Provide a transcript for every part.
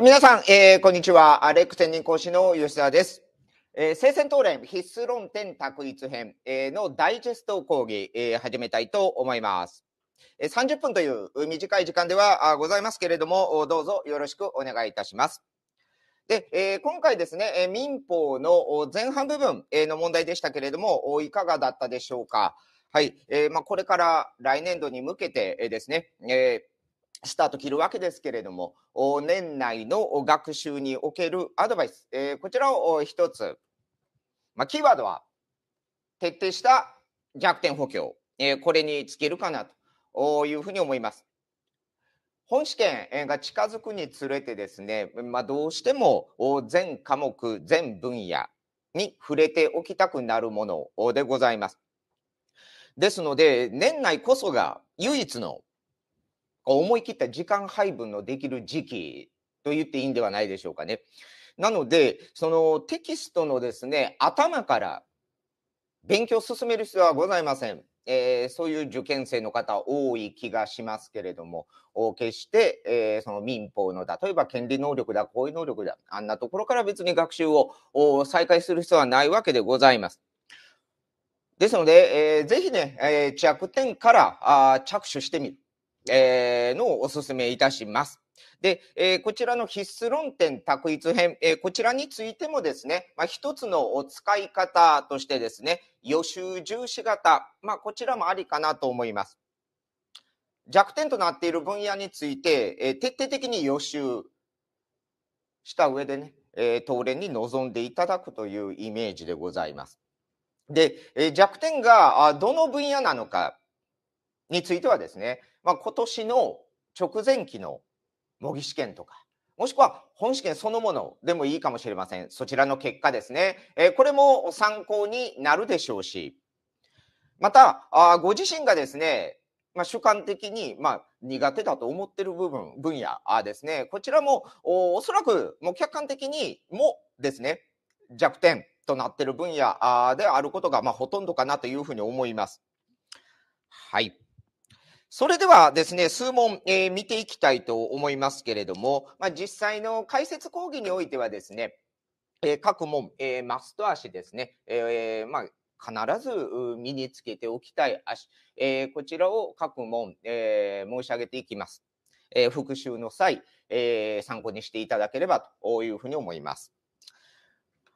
皆さん、えー、こんにちは。アレック専任講師の吉田です。えー、聖戦討論必須論点択一編、えー、のダイジェスト講義、えー、始めたいと思います。えー、30分という短い時間ではございますけれども、どうぞよろしくお願いいたします。で、えー、今回ですね、民法の前半部分の問題でしたけれども、いかがだったでしょうか。はい。えーまあ、これから来年度に向けてですね、えースタート切るわけですけれども、年内の学習におけるアドバイス、えー、こちらを一つ、まあ、キーワードは、徹底した逆転補強、えー、これに尽きるかなというふうに思います。本試験が近づくにつれてですね、まあ、どうしても全科目、全分野に触れておきたくなるものでございます。ですので、年内こそが唯一の思い切った時間配分のできる時期と言っていいんではないでしょうかね。なので、そのテキストのですね、頭から勉強を進める必要はございません。えー、そういう受験生の方多い気がしますけれども、決して、えー、その民法の例えば権利能力だ、行為能力だ、あんなところから別に学習を再開する必要はないわけでございます。ですので、えー、ぜひね、えー、弱点からあ着手してみる。えー、のをお勧めいたします。で、えー、こちらの必須論点択一編、えー、こちらについてもですね、まあ、一つのお使い方としてですね、予習重視型、まあ、こちらもありかなと思います。弱点となっている分野について、えー、徹底的に予習した上でね、えー、東連に臨んでいただくというイメージでございます。で、えー、弱点がどの分野なのか、についてはですね、まあ、今年の直前期の模擬試験とか、もしくは本試験そのものでもいいかもしれません。そちらの結果ですね。えこれも参考になるでしょうし、また、あご自身がですね、まあ、主観的に、まあ、苦手だと思っている部分、分野ですね。こちらもおおそらくもう客観的にもですね、弱点となっている分野であることが、まあ、ほとんどかなというふうに思います。はい。それではですね、数問、えー、見ていきたいと思いますけれども、まあ、実際の解説講義においてはですね、えー、各問、えー、マスト足ですね、えまあ、必ず身につけておきたい足、えこちらを各問、え申し上げていきます。え復習の際、え参考にしていただければというふうに思います。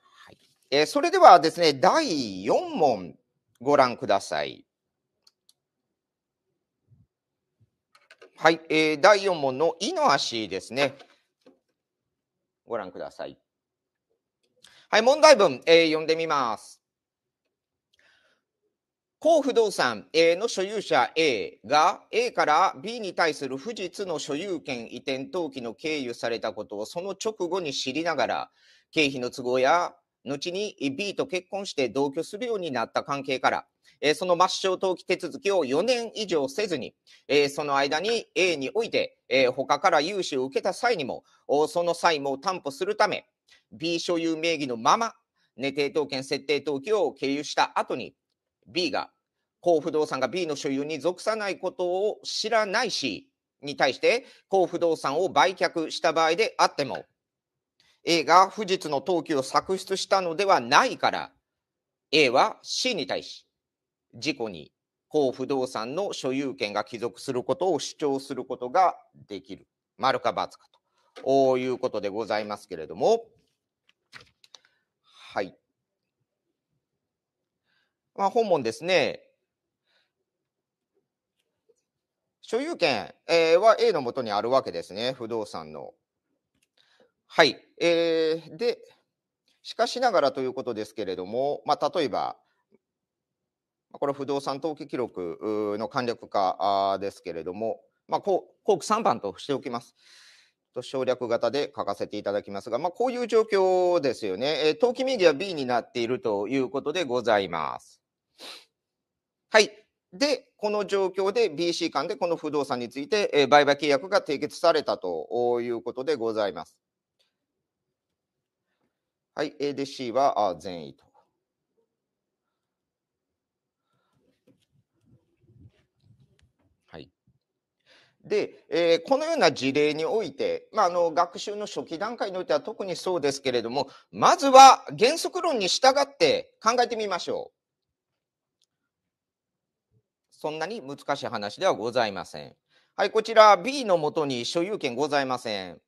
はいえそれではですね、第4問ご覧ください。はい、えー、第4問の「い」の足ですね。ご覧ください。はい、問題文、えー、読んでみます。高不動産 A の所有者 A が A から B に対する不実の所有権移転登記の経由されたことをその直後に知りながら経費の都合や後に B と結婚して同居するようになった関係からえその抹消登記手続きを4年以上せずに、えその間に A において、え他から融資を受けた際にも、その債務を担保するため、B 所有名義のまま、寝定当権設定登記を経由した後に、B が、高不動産が B の所有に属さないことを知らないし、に対して、高不動産を売却した場合であっても、A が不実の登記を作出したのではないから、A は C に対し、事故に高不動産の所有権が帰属することを主張することができる。丸か×かということでございますけれども、はい。まあ、本文ですね、所有権、えは A のもとにあるわけですね、不動産の。はい。えー、で、しかしながらということですけれども、まあ、例えば、これ不動産登記記録の簡略化ですけれども、まあ、こう、項3番としておきます。省略型で書かせていただきますが、まあ、こういう状況ですよね。えー、登記名義は B になっているということでございます。はい。で、この状況で BC 間でこの不動産について、え売買契約が締結されたということでございます。はい。A で、C は全員と。で、えー、このような事例において、まあ、あの、学習の初期段階においては特にそうですけれども、まずは原則論に従って考えてみましょう。そんなに難しい話ではございません。はい、こちら B のもとに所有権ございません。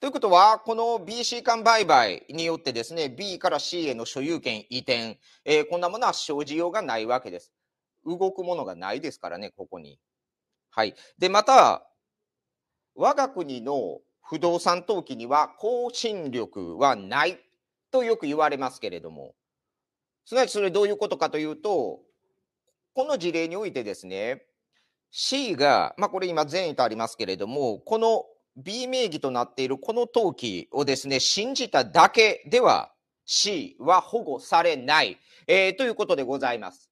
ということは、この BC 間売買によってですね、B から C への所有権移転、えー、こんなものは生じようがないわけです。動くものがないですからね、ここに。はい。で、また、我が国の不動産登記には更新力はないとよく言われますけれども、すなわちそれどういうことかというと、この事例においてですね、C が、まあ、これ今善意とありますけれども、この B 名義となっているこの登記をですね、信じただけでは C は保護されない、えー、ということでございます。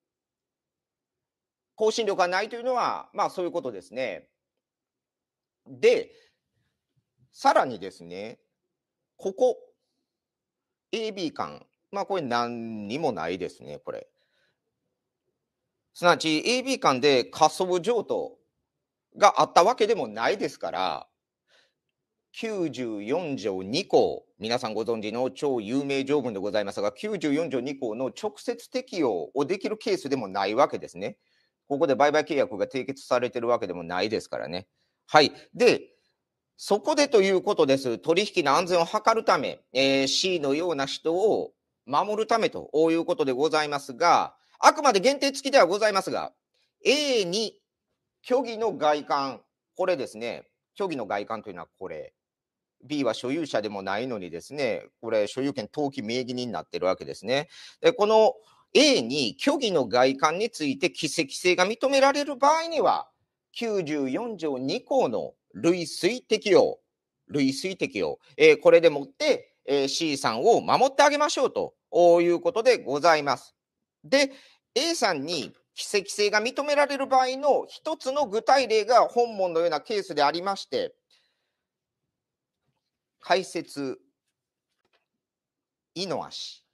更新力がないというのは、まあそういうことですね。で、さらにですね、ここ、AB 間、まあこれ何にもないですね、これ。すなわち AB 間で仮想譲渡があったわけでもないですから、94条2項、皆さんご存知の超有名条文でございますが、94条2項の直接適用をできるケースでもないわけですね。ここで売買契約が締結されてるわけでもないですからね。はい。で、そこでということです。取引の安全を図るため、えー、C のような人を守るためということでございますが、あくまで限定付きではございますが、A に虚偽の外観、これですね、虚偽の外観というのはこれ、B は所有者でもないのにですね、これ、所有権登記名義人になってるわけですね。でこの A に虚偽の外観について奇跡性が認められる場合には、94条2項の類推適用、類推適用、えー、これでもって、えー、C さんを守ってあげましょうということでございます。で、A さんに奇跡性が認められる場合の一つの具体例が本文のようなケースでありまして、解説、井の足。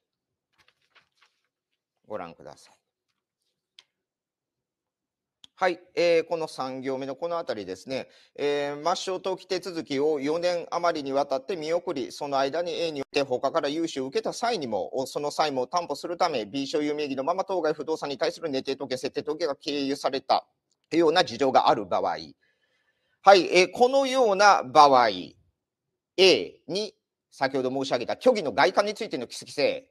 ご覧ください。はい、えー、この3行目のこの辺りですね、えー、抹消登記手続きを4年余りにわたって見送り、その間に A によって他から融資を受けた際にも、その債務を担保するため、B 所有名義のまま当該不動産に対する寝定時計、設定時計が経由されたというような事情がある場合、はい、えー、このような場合、A に先ほど申し上げた虚偽の外観についての規制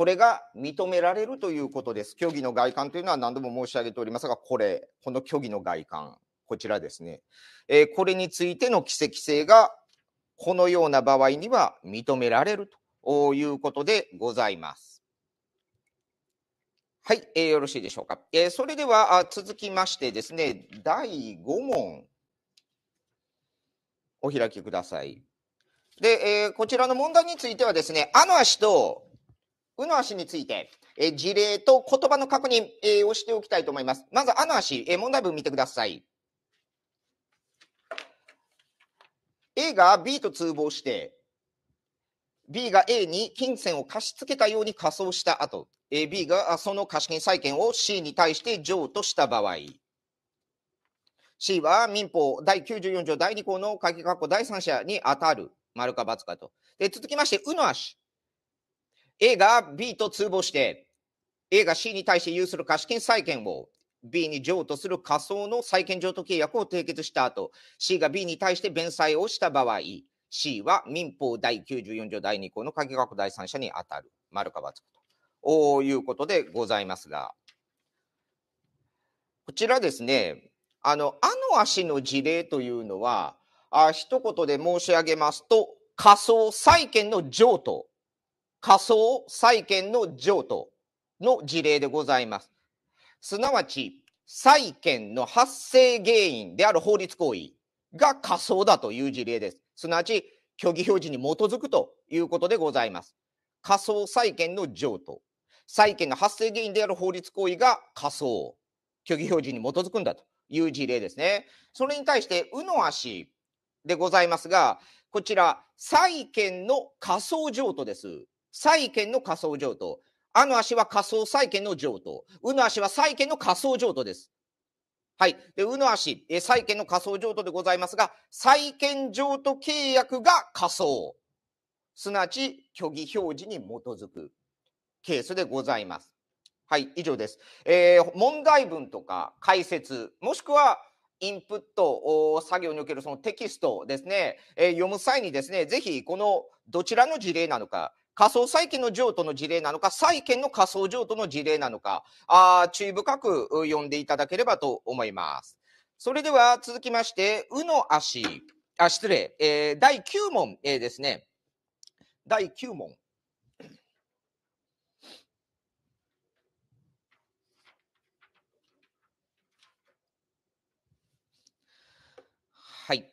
これが認められるということです。虚偽の外観というのは何度も申し上げておりますが、これ、この虚偽の外観、こちらですね。えー、これについての奇跡性が、このような場合には認められるということでございます。はい、えー、よろしいでしょうか。えー、それではあ続きましてですね、第5問、お開きください。で、えー、こちらの問題についてはですね、あの足とうの足について、え事例と言葉の確認、えをしておきたいと思います。まず、あの足、え問題文見てください。A が B と通報して、B が A に金銭を貸し付けたように仮装した後、B がその貸金債権を C に対して譲渡した場合、C は民法第94条第2項の鍵括弧第三者に当たる、丸か×かと。で続きまして、うの足。A が B と通報して、A が C に対して有する貸金債権を B に譲渡する仮想の債権譲渡契約を締結した後、C が B に対して弁済をした場合、C は民法第94条第2項の鍵り学第三者に当たる。丸かばつくということでございますが、こちらですね、あの、あの足の事例というのは、あ一言で申し上げますと、仮想債権の譲渡仮想債権の譲渡の事例でございます。すなわち、債権の発生原因である法律行為が仮想だという事例です。すなわち、虚偽表示に基づくということでございます。仮想債権の譲渡。債権の発生原因である法律行為が仮想。虚偽表示に基づくんだという事例ですね。それに対して、うの足でございますが、こちら、債権の仮想譲渡です。債権の仮想譲渡。あの足は仮想債権の譲渡。うの足は債権の仮想譲渡です。はい。で、うの足、え債権の仮想譲渡でございますが、債権譲渡契約が仮想。すなわち、虚偽表示に基づくケースでございます。はい、以上です。えー、問題文とか解説、もしくは、インプット作業におけるそのテキストですね、えー、読む際にですね、ぜひこのどちらの事例なのか、仮想債権の譲渡の事例なのか、債権の仮想譲渡の事例なのか、あ注意深く読んでいただければと思います。それでは続きまして、うの足。あ、失礼。えー、第9問、えー、ですね。第9問。はい。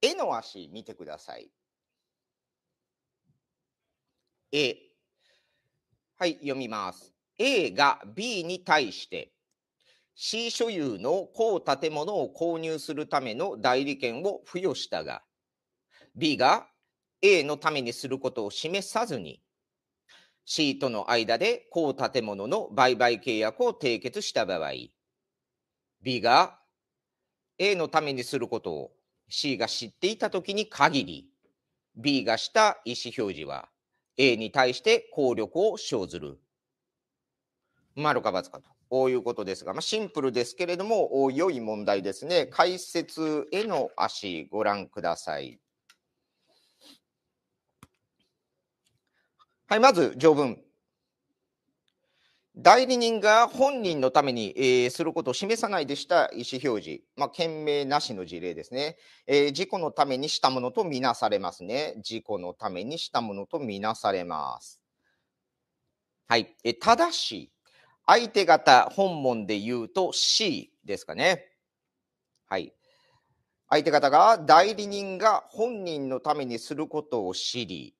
絵の足見てください。A。はい、読みます。A が B に対して C 所有の高建物を購入するための代理権を付与したが B が A のためにすることを示さずに C との間で高建物の売買契約を締結した場合 B が A のためにすることを C が知っていた時に限り B がした意思表示は A に対して効力を生ずる。丸かばつかと。こういうことですが、まあ、シンプルですけれども、良い問題ですね。解説への足、ご覧ください。はい、まず、条文。代理人が本人のために、えー、することを示さないでした意思表示、まあ、件なしの事例ですね、えー、事故のためにしたものとみなされますね。事故のためにしたものとみなされます。はい。えただし、相手方本文で言うと C ですかね。はい。相手方が代理人が本人のためにすることを知り、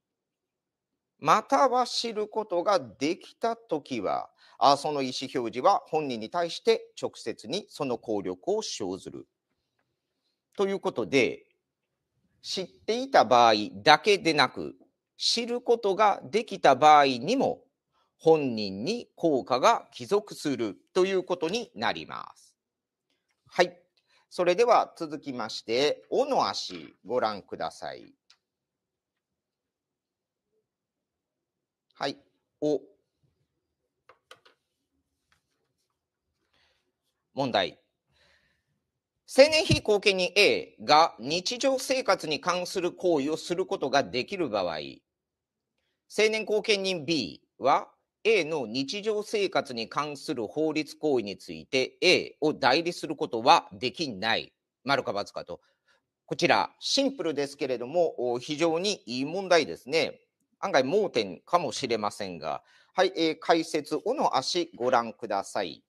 または知ることができた時は、あその意思表示は本人に対して直接にその効力を生ずる。ということで、知っていた場合だけでなく、知ることができた場合にも、本人に効果が帰属するということになります。はい。それでは続きまして、尾の足ご覧ください。はい。お。問題。青年費後見人 A が日常生活に関する行為をすることができる場合、青年後見人 B は A の日常生活に関する法律行為について A を代理することはできない。丸か×かと。こちら、シンプルですけれども、非常にいい問題ですね。案外盲点かもしれませんが、はい、えー、解説、尾の足、ご覧ください。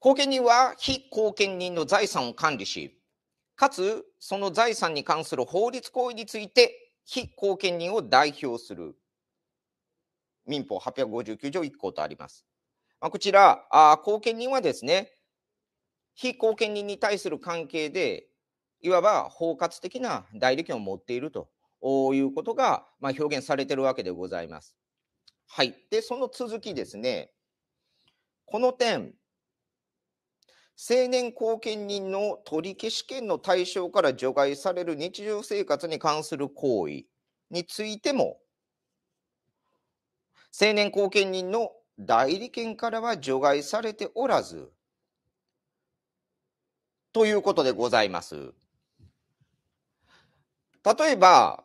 後見人は非後見人の財産を管理し、かつその財産に関する法律行為について非後見人を代表する民法859条1項とあります。まあ、こちら、あ後見人はですね、非後見人に対する関係でいわば包括的な代理権を持っているということが、まあ、表現されてるわけでございます。はい。で、その続きですね。この点、成年後見人の取消権の対象から除外される日常生活に関する行為についても、成年後見人の代理権からは除外されておらず、ということでございます。例えば、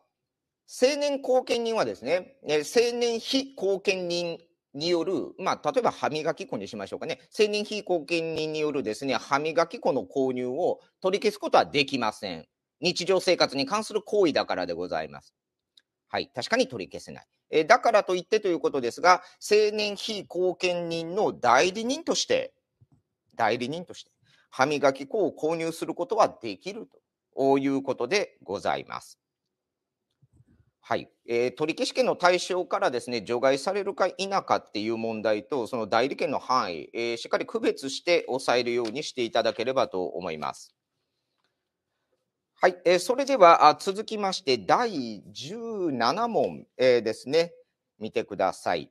青年後見人はですね、ね青年非後見人による、まあ、例えば歯磨き粉にしましょうかね、青年非後見人によるですね、歯磨き粉の購入を取り消すことはできません。日常生活に関する行為だからでございます。はい、確かに取り消せない。えだからといってということですが、青年非後見人の代理人として、代理人として、歯磨き粉を購入することはできると。いうことでございます。はい、えー、取消権の対象からですね除外されるか否かっていう問題とその代理権の範囲、えー、しっかり区別して抑えるようにしていただければと思います。はい、えー、それでは続きまして第17問、えー、ですね見てください。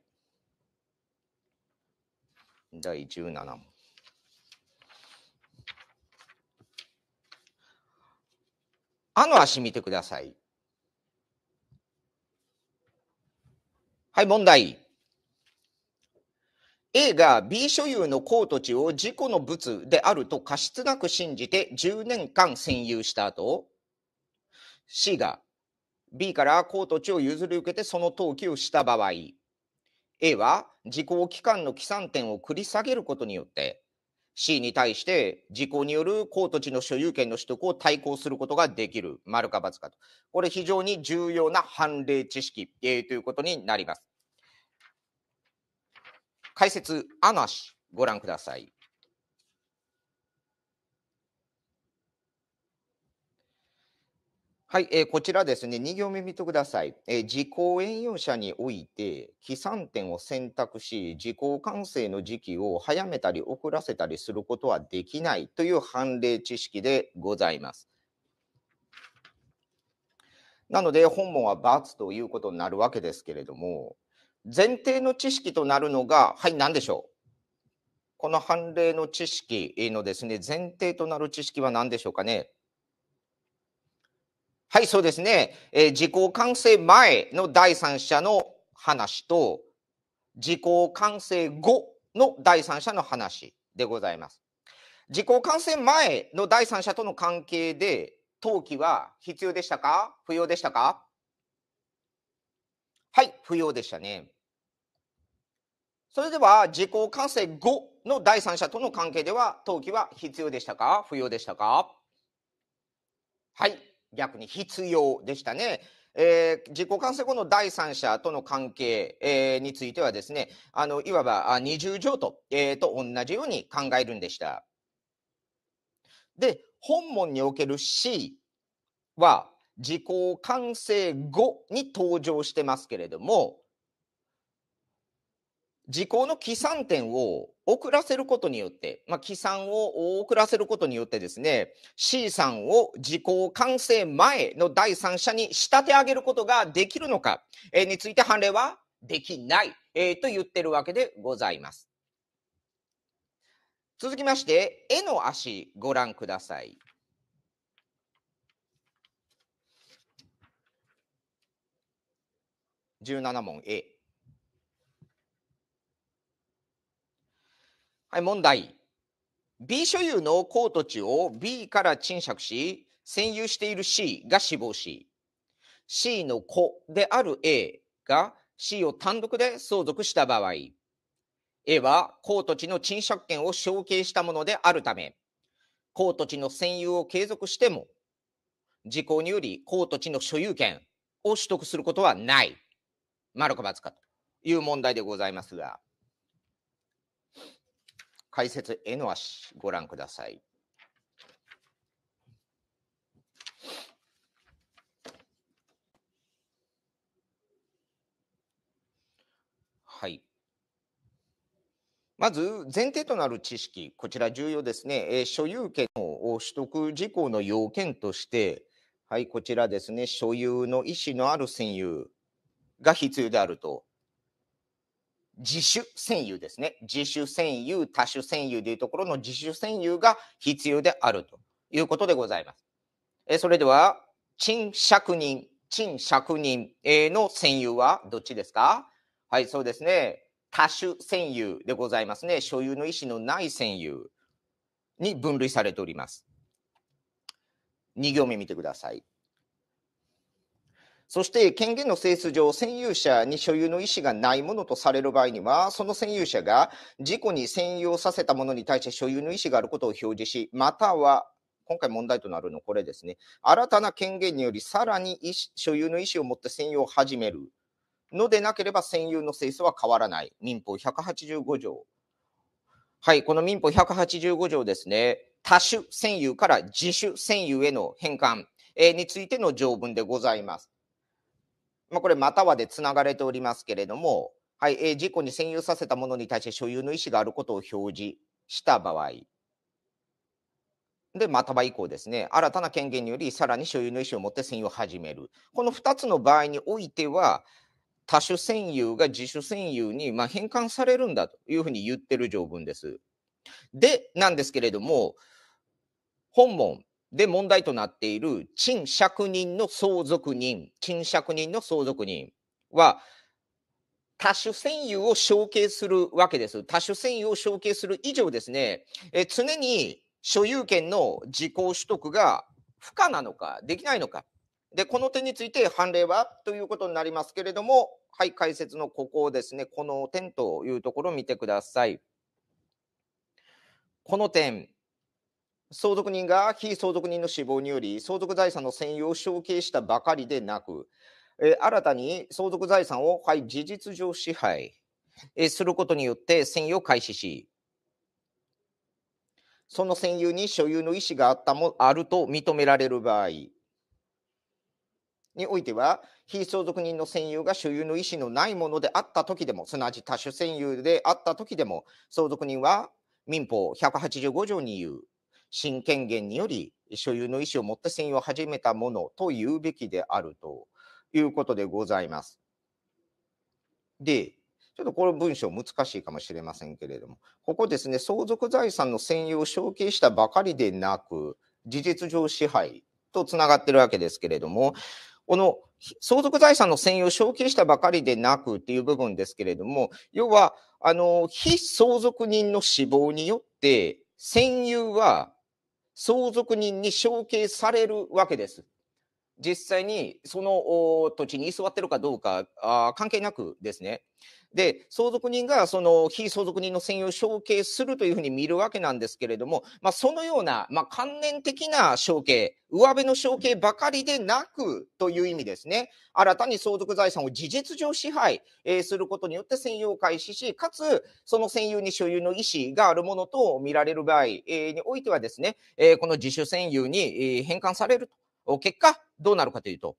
第17問。あの足見てください。はい、問題。A が B 所有の高土地を自己の物であると過失なく信じて10年間占有した後、C が B から高土地を譲り受けてその登記をした場合、A は時効期間の起算点を繰り下げることによって、C に対して事項による高土地の所有権の取得を対抗することができる、丸か×かと。これ非常に重要な判例知識、えー、ということになります。解説、アナシ、ご覧ください。はい、えー、こちらですね、2行目見てください。えー、自己援用者において、起算点を選択し、自己完成の時期を早めたり遅らせたりすることはできないという判例知識でございます。なので、本文は×ということになるわけですけれども、前提の知識となるのが、はい、何でしょうこの判例の知識のですね、前提となる知識は何でしょうかねはい、そうですね。えー、自己完成前の第三者の話と、自己完成後の第三者の話でございます。自己完成前の第三者との関係で、登記は必要でしたか不要でしたかはい、不要でしたね。それでは、自己完成後の第三者との関係では、登記は必要でしたか不要でしたかはい、逆に必要でしたね。えー、自己完成後の第三者との関係、えー、についてはですね、あのいわば二重条と,、えー、と同じように考えるんでした。で、本門における C は自己完成後に登場してますけれども、時効の起算点を遅らせることによって、まあ、起算を遅らせることによってですね、C さんを時効完成前の第三者に仕立て上げることができるのか、えについて判例はできない、えー、と言ってるわけでございます。続きまして、絵の足ご覧ください。17問 A。はい、問題。B 所有の高土地を B から賃借し、占有している C が死亡し、C の子である A が C を単独で相続した場合、A は公土地の賃借権を承継したものであるため、公土地の占有を継続しても、事項により公土地の所有権を取得することはない。丸かツかという問題でございますが。解説、絵の足、ご覧ください。はい。まず前提となる知識、こちら重要ですね。え所有権を取得事項の要件として、はい、こちらですね、所有の意思のある占有が必要であると自主占有ですね。自主占有、多種占有というところの自主占有が必要であるということでございます。えそれでは、賃借人、賃借人の占有はどっちですかはい、そうですね。多種占有でございますね。所有の意思のない占有に分類されております。2行目見てください。そして権限の性質上、占有者に所有の意思がないものとされる場合には、その占有者が事故に占有させたものに対して所有の意思があることを表示し、または今回問題となるのこれですね。新たな権限によりさらに所有の意思を持って占有を始めるのでなければ占有の性質は変わらない。民法185条。はい、この民法185条ですね。多種占有から自主占有への変換についての条文でございます。まあ、これ、またはでつながれておりますけれども、はい、えー、事故に占有させたものに対して所有の意思があることを表示した場合、で、または以降ですね、新たな権限により、さらに所有の意思を持って占有を始める。この2つの場合においては、多種占有が自主占有にま変換されるんだというふうに言ってる条文です。で、なんですけれども、本文、で問題となっている賃借人の相続人、賃借人の相続人は、多種占有を承継するわけです。多種占有を承継する以上ですね、え常に所有権の自己取得が不可なのか、できないのか。で、この点について判例はということになりますけれども、はい、解説のここをですね、この点というところを見てください。この点、相続人が非相続人の死亡により相続財産の占有を承継したばかりでなく、え新たに相続財産を、はい、事実上支配、えすることによって占有を開始し、その占有に所有の意思があったもあると認められる場合においては、非相続人の占有が所有の意思のないものであったときでも、すなわち多種占有であったときでも、相続人は民法185条に言う新権限により所有の意思を持って占有を始めたものと言うべきであるということでございます。で、ちょっとこの文章難しいかもしれませんけれども、ここですね、相続財産の占有を承継したばかりでなく、事実上支配とつながってるわけですけれども、この相続財産の占有を承継したばかりでなくっていう部分ですけれども、要は、あの、非相続人の死亡によって、占有は相続人に承継されるわけです。実際にその土地に居座ってるかどうかあ関係なくですね。で、相続人がその非相続人の専用を承継するというふうに見るわけなんですけれども、まあ、そのような、まあ、観念的な承継、上辺の承継ばかりでなくという意味ですね。新たに相続財産を事実上支配、えー、することによって占有を開始し、かつ、その占有に所有の意思があるものと見られる場合、においてはですね、えー、この自主占有に、返還されると。結果、どうなるかというと、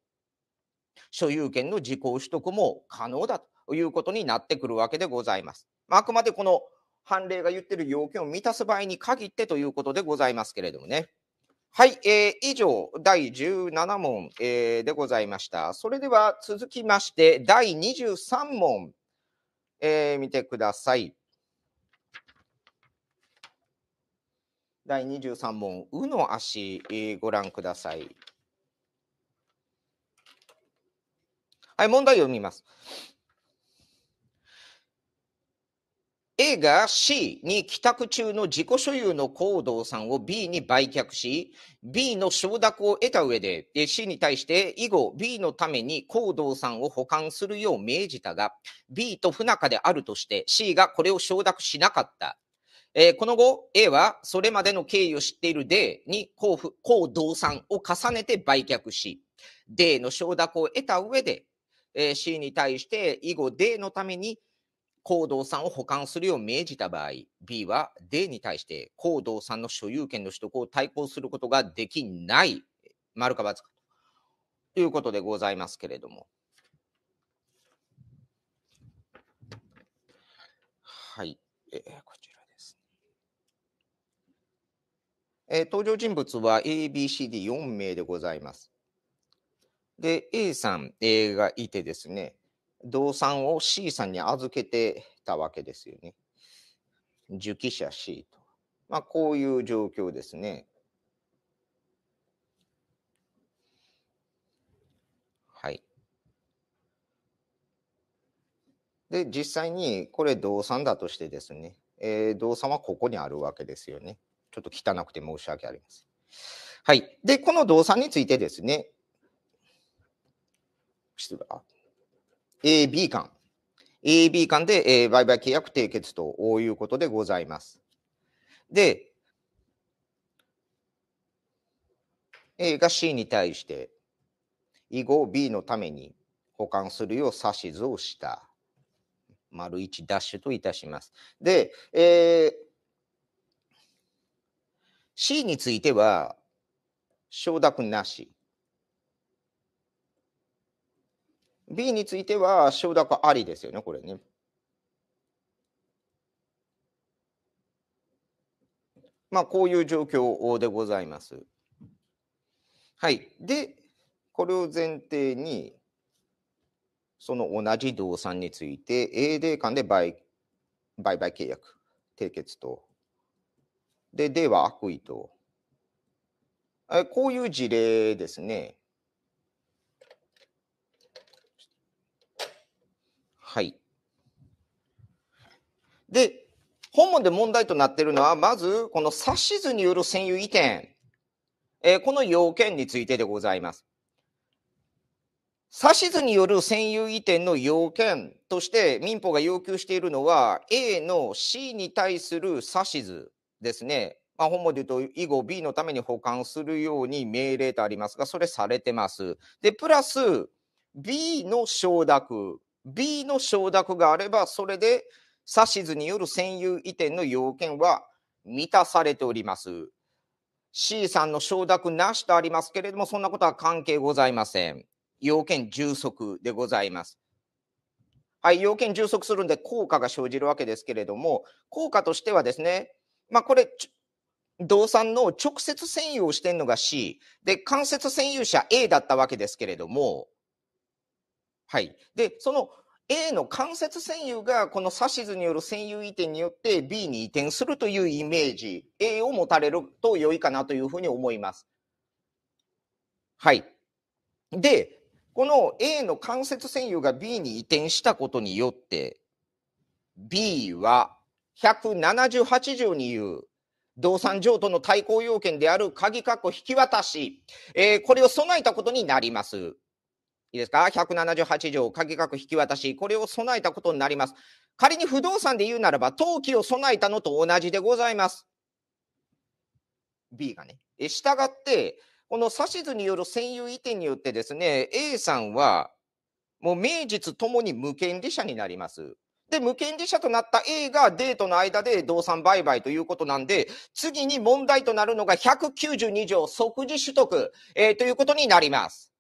所有権の自己取得も可能だと。いうことになってくるわけでございます。まあ、あくまでこの判例が言ってる要件を満たす場合に限ってということでございますけれどもね。はい、えー、以上、第17問、えー、でございました。それでは続きまして、第23問、えー、見てください。第23問、うの足、えー、ご覧ください。はい、問題をみます。A が C に帰宅中の自己所有の行動さんを B に売却し、B の承諾を得た上で C に対して以後 B のために行動さんを保管するよう命じたが、B と不仲であるとして C がこれを承諾しなかった。えー、この後、A はそれまでの経緯を知っている D に行動さんを重ねて売却し、D の承諾を得た上で、えー、C に対して以後 D のために行動産を保管するよう命じた場合、B は D に対して行動産の所有権の取得を対抗することができない、丸か×かということでございますけれども。はい、えー、こちらです、えー、登場人物は ABCD4 名でございます。で、A さん、A がいてですね、動産を C さんに預けてたわけですよね。受記者 C と。まあ、こういう状況ですね。はい。で、実際にこれ動産だとしてですね、えー、動産はここにあるわけですよね。ちょっと汚くて申し訳ありません。はい。で、この動産についてですね、失礼。AB 間、AB 間で、え売買契約締結ということでございます。で、A が C に対して、以後 B のために保管するよう指図をした。丸1ダッシュといたします。で、えー、C については、承諾なし。B については承諾ありですよね、これね。まあ、こういう状況でございます。はい。で、これを前提に、その同じ動産について、AD 間で売買契約、締結と。で、D は悪意と。こういう事例ですね。はい。で、本文で問題となっているのは、まず、この指図による占有移転、えー、この要件についてでございます。指図による占有移転の要件として民法が要求しているのは A の C に対する指図ですね。まあ、本文で言うと以後 B のために保管するように命令とありますが、それされてます。で、プラス B の承諾 B の承諾があれば、それで指図による占有移転の要件は満たされております。C さんの承諾なしとありますけれども、そんなことは関係ございません。要件充足でございます。はい、要件充足するんで効果が生じるわけですけれども、効果としてはですね、まあこれ、動産の直接占有をしてるのが C、で、間接占有者 A だったわけですけれども、はい。で、その A の間接占有がこの指図による占有移転によって B に移転するというイメージ、A を持たれると良いかなというふうに思います。はい。で、この A の間接占有が B に移転したことによって、B は178条に言う動産譲渡の対抗要件である鍵括弧引き渡し、えー、これを備えたことになります。いいですか ?178 条、鍵格引き渡し、これを備えたことになります。仮に不動産で言うならば、登記を備えたのと同じでございます。B がね。したがって、この指図による占有移転によってですね、A さんは、もう名実ともに無権利者になります。で、無権利者となった A がデートの間で動産売買ということなんで、次に問題となるのが192条即時取得、えー、ということになります。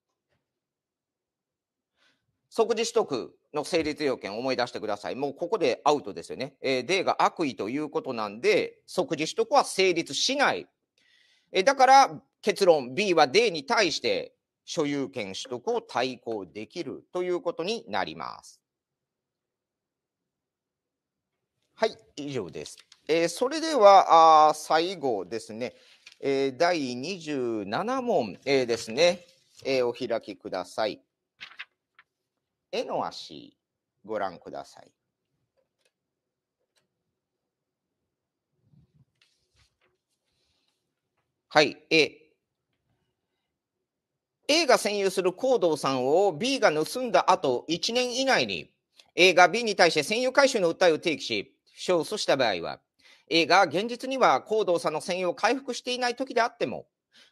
即時取得の成立要件を思い出してください。もうここでアウトですよね。えー、が悪意ということなんで、即時取得は成立しない。えー、だから結論 B は D に対して所有権取得を対抗できるということになります。はい、以上です。えー、それではあ最後ですね、えー、第27問、えー、ですね、えー、お開きください。絵の足、ご覧ください。はい、A。A が占有する行動さんを B が盗んだ後、1年以内に A が B に対して占有回収の訴えを提起し、勝訴した場合は、A が現実には行動さんの占有を回復していない時であっても、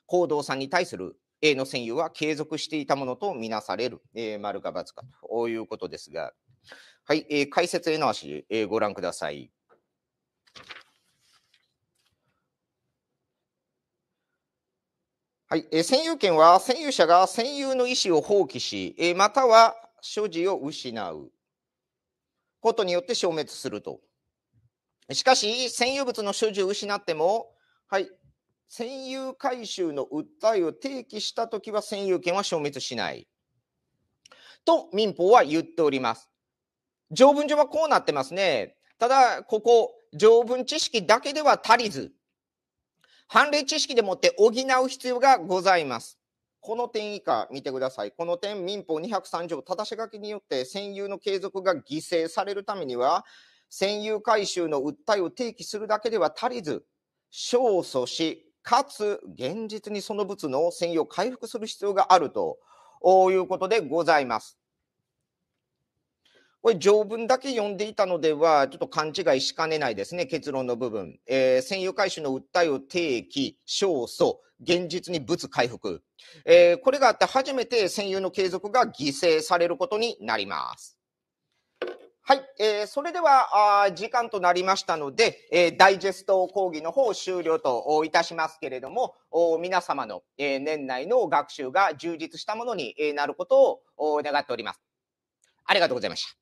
行動さんに対する A の占有は継続していたものとみなされる、えー、丸か×かということですが、はい、えー、解説への足、えー、ご覧ください。はい、えー、占有権は占有者が占有の意思を放棄し、えー、または所持を失うことによって消滅すると。しかし、占有物の所持を失っても、はい、占有回収の訴えを提起したときは占有権は消滅しない。と民法は言っております。条文上はこうなってますね。ただ、ここ、条文知識だけでは足りず、判例知識でもって補う必要がございます。この点以下見てください。この点、民法203条、ただし書きによって占有の継続が犠牲されるためには、占有回収の訴えを提起するだけでは足りず、勝訴し、かつ現実にその物の繊維を回復する必要があるということでございます。これ、条文だけ読んでいたのでは、ちょっと勘違いしかねないですね、結論の部分。えー、占有回収の訴えを提起、勝訴、現実に物回復。えー、これがあって初めて占有の継続が犠牲されることになります。はい、えー、それではあ時間となりましたので、えー、ダイジェスト講義の方終了といたしますけれども、お皆様の、えー、年内の学習が充実したものになることを願っております。ありがとうございました。